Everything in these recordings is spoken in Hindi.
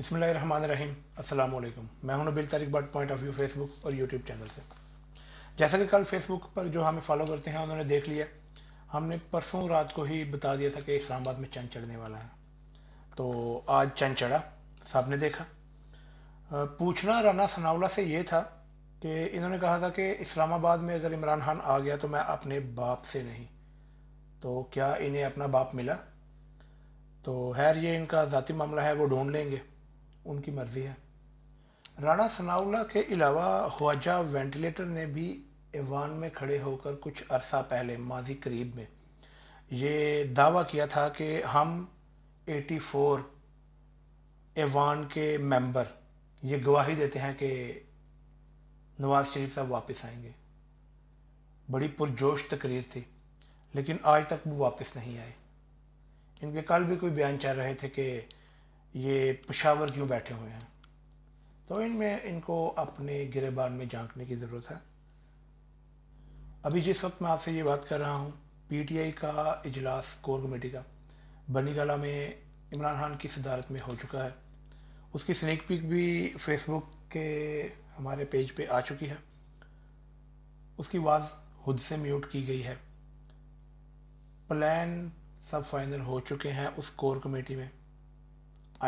बिसमीम अल्लाम मैं हूं Nabeel Tariq Butt point of view Facebook और यूट्यूब चैनल से जैसा कि कल फेसबुक पर जो हमें फॉलो करते हैं उन्होंने देख लिया हमने परसों रात को ही बता दिया था कि इस्लामाबाद में चंद चढ़ने वाला है तो आज चंद चढ़ा साहब ने देखा पूछना राना सनावला से ये था कि इन्होंने कहा था कि इस्लामाबाद में अगर इमरान खान आ गया तो मैं अपने बाप से नहीं तो क्या इन्हें अपना बाप मिला तो खैर ये इनका ज़ाती मामला है वो ढूंढ लेंगे उनकी मर्ज़ी है राणा सनाउल्ला के अलावा ख्वाजा वेंटिलेटर ने भी ईवान में खड़े होकर कुछ अरसा पहले माजी करीब में ये दावा किया था कि हम 84 ईवान के मेंबर ये गवाही देते हैं कि नवाज शरीफ साहब वापस आएंगे बड़ी पुरजोश तकरीर थी लेकिन आज तक वो वापस नहीं आए इनके कल भी कोई बयान चल रहे थे कि ये पशावर क्यों बैठे हुए हैं तो इनमें इनको अपने गिरेबान में झांकने की ज़रूरत है अभी जिस वक्त मैं आपसे ये बात कर रहा हूँ पीटीआई का इजलास कोर कमेटी का बनीगाला में इमरान खान की सदारत में हो चुका है उसकी स्नेक पिक भी फेसबुक के हमारे पेज पे आ चुकी है उसकी आवाज़ खुद से म्यूट की गई है प्लान सब फाइनल हो चुके हैं उस कोर कमेटी में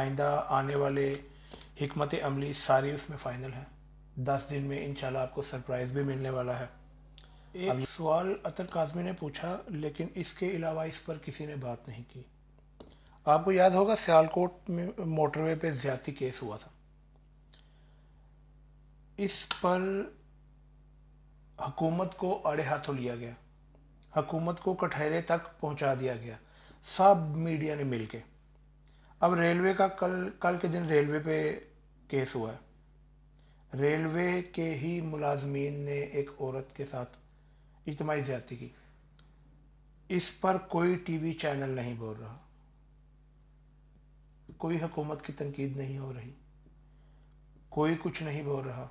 आइंदा आने वाले हमत अमली सारी उसमें फ़ाइनल है दस दिन में इन आपको सरप्राइज़ भी मिलने वाला है एक सवाल अतर काजमी ने पूछा लेकिन इसके अलावा इस पर किसी ने बात नहीं की आपको याद होगा सियालकोट में मोटरवे पे ज्यादा केस हुआ था इस पर हकूमत को आड़े हाथों लिया गया हकूमत को कटहरे तक पहुंचा दिया गया सब मीडिया ने मिलके अब रेलवे का कल कल के दिन रेलवे पे केस हुआ है रेलवे के ही मुलाजमीन ने एक औरत के साथ इजतमाही ज्यादा की इस पर कोई टीवी चैनल नहीं बोल रहा कोई हुकूमत की तनकीद नहीं हो रही कोई कुछ नहीं बोल रहा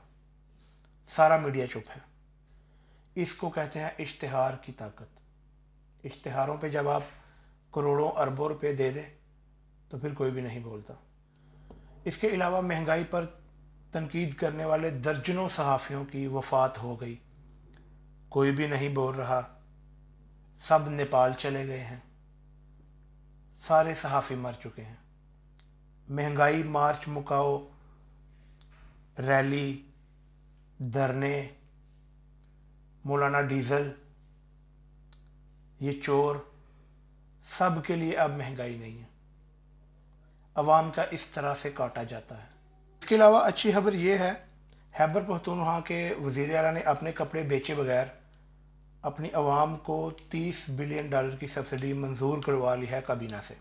सारा मीडिया चुप है इसको कहते हैं इश्तहार की ताकत इश्तहारों पे जब आप करोड़ों अरबों रुपये दे दें तो फिर कोई भी नहीं बोलता इसके अलावा महंगाई पर तनकीद करने वाले दर्जनों सहाफ़ियों की वफात हो गई कोई भी नहीं बोल रहा सब नेपाल चले गए हैं सारे सहाफ़ी मर चुके हैं महंगाई मार्च मुकाओ रैली धरने मौलाना डीज़ल ये चोर सब के लिए अब महंगाई नहीं है अवाम का इस तरह से काटा जाता है इसके अलावा अच्छी खबर यह है हैबर पखतूनहा के वज़ी अला ने अपने कपड़े बेचे बगैर अपनी आवाम को 30 बिलियन डॉलर की सब्सिडी मंजूर करवा ली है काबीना से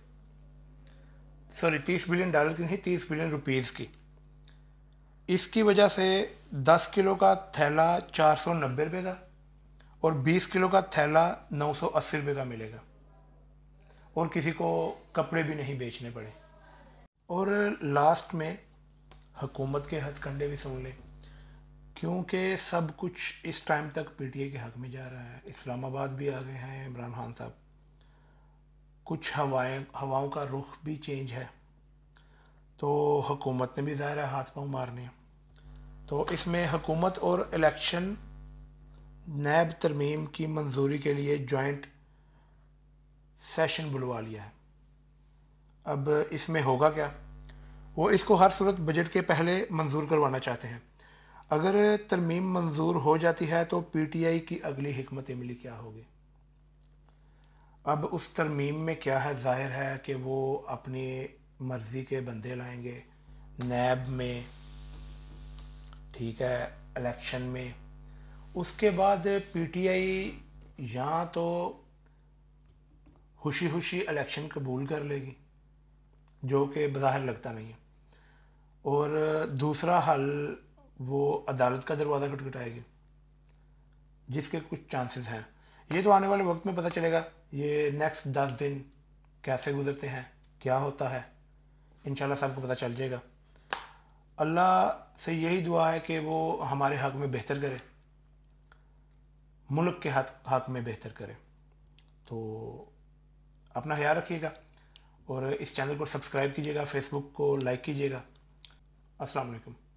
सॉरी 30 बिलियन डॉलर की नहीं 30 बिलियन रुपीज़ की इसकी वजह से 10 किलो का थैला चार सौ नब्बे रुपये का और 20 किलो का थैला नौ सौ अस्सी रुपये का मिलेगा और किसी को कपड़े भी नहीं बेचने पड़े और लास्ट में हुकूमत के हथकंडे भी सुन लें क्योंकि सब कुछ इस टाइम तक पीटीए के हक में जा रहा है इस्लामाबाद भी आ गए हैं इमरान खान साहब कुछ हवाएं हवाओं का रुख भी चेंज है तो हुकूमत ने भी ज़ाहिर है हाथ पाँव मारने हैं तो इसमें हकूमत और इलेक्शन नैब तरमीम की मंजूरी के लिए जॉइंट सेशन बुलवा लिया है अब इसमें होगा क्या वो इसको हर सूरत बजट के पहले मंजूर करवाना चाहते हैं अगर तरमीम मंजूर हो जाती है तो पीटीआई की अगली हमत अमली क्या होगी अब उस तरमीम में क्या है जाहिर है कि वो अपनी मर्ज़ी के बंदे लाएंगे नैब में ठीक है इलेक्शन में उसके बाद पीटीआई या तो खुशी खुशी इलेक्शन कबूल कर लेगी जो कि बाहर लगता नहीं है और दूसरा हल वो अदालत का दरवाज़ा खटखटाएगी जिसके कुछ चांसेस हैं ये तो आने वाले वक्त में पता चलेगा ये नेक्स्ट दस दिन कैसे गुजरते हैं क्या होता है इन सबको पता चल जाएगा अल्लाह से यही दुआ है कि वो हमारे हक में बेहतर करे मुल्क के हक हक में बेहतर करे तो अपना ख्याल रखिएगा और इस चैनल को सब्सक्राइब कीजिएगा फेसबुक को लाइक कीजिएगा असलकम